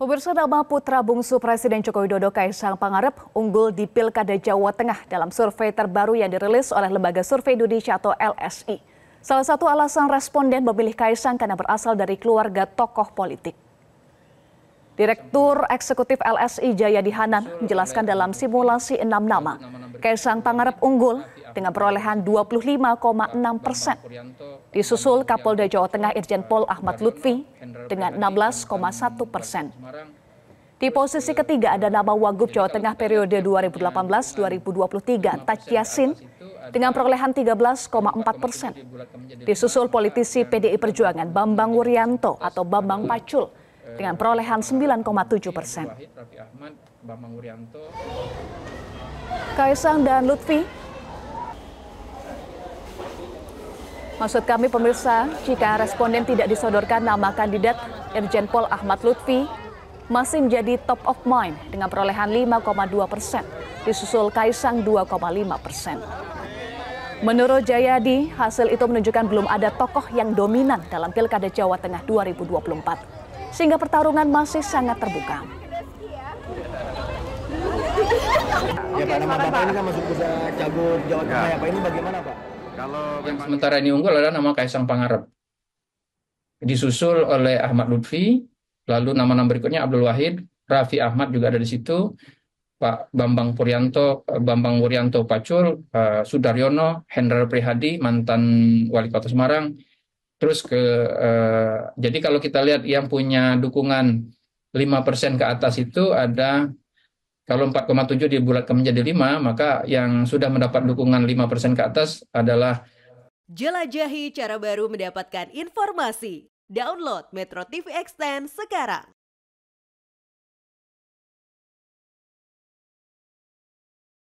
Pemirsa nama putra bungsu Presiden Joko Widodo Kaisang Pangarep unggul di Pilkada Jawa Tengah dalam survei terbaru yang dirilis oleh Lembaga Survei Indonesia atau LSI. Salah satu alasan responden memilih Kaisang karena berasal dari keluarga tokoh politik. Direktur Eksekutif LSI Jaya Dihanan, menjelaskan dalam simulasi enam nama, Kaisang Pangarep unggul dengan perolehan 25,6 persen. Disusul Kapolda Jawa Tengah Irjen Pol Ahmad Lutfi dengan 16,1 persen. Di posisi ketiga ada nama Wagub Jawa Tengah periode 2018-2023, Taj Yassin, dengan perolehan 13,4 persen. Disusul politisi PDI Perjuangan Bambang Wuryanto atau Bambang Pacul dengan perolehan 9,7 persen. Kaisang dan Lutfi Maksud kami pemirsa, jika responden tidak disodorkan nama kandidat Irjen Pol Ahmad Lutfi, masih menjadi top of mind dengan perolehan 5,2 persen, disusul Kaisang 2,5 persen. Menurut Jayadi, hasil itu menunjukkan belum ada tokoh yang dominan dalam Pilkada Jawa Tengah 2024, sehingga pertarungan masih sangat terbuka. Ya, Pak, nama Bapak ini kan masuk pusat cagup Jawa Tengah ya, Pak. Ini bagaimana, Pak? Kalau sementara ini unggul adalah nama Kaisang Pangarep. Disusul oleh Ahmad Lutfi, lalu nama-nama berikutnya Abdul Wahid, Raffi Ahmad juga ada di situ, Pak Bambang Purianto, eh, Bambang Wuryanto Pacul, uh, Sudaryono, Hendra Prihadi, mantan Wali Kota Semarang, terus ke uh, jadi kalau kita lihat yang punya dukungan 5% ke atas itu ada kalau 4,7 dibulatkan menjadi 5, maka yang sudah mendapat dukungan 5% ke atas adalah Jelajahi cara baru mendapatkan informasi. Download Metro TV Extend sekarang.